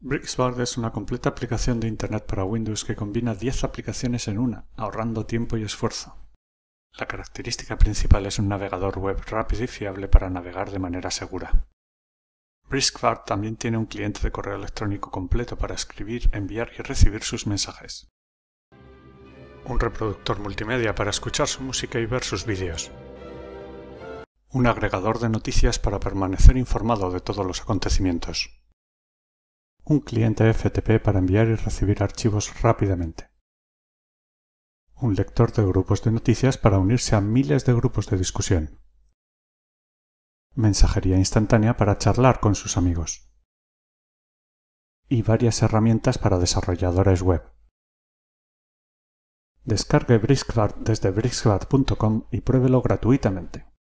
Brixbar es una completa aplicación de Internet para Windows que combina 10 aplicaciones en una, ahorrando tiempo y esfuerzo. La característica principal es un navegador web rápido y fiable para navegar de manera segura. Briskbar también tiene un cliente de correo electrónico completo para escribir, enviar y recibir sus mensajes. Un reproductor multimedia para escuchar su música y ver sus vídeos. Un agregador de noticias para permanecer informado de todos los acontecimientos un cliente FTP para enviar y recibir archivos rápidamente. Un lector de grupos de noticias para unirse a miles de grupos de discusión. Mensajería instantánea para charlar con sus amigos. Y varias herramientas para desarrolladores web. Descargue Briskbart desde briskbart.com y pruébelo gratuitamente.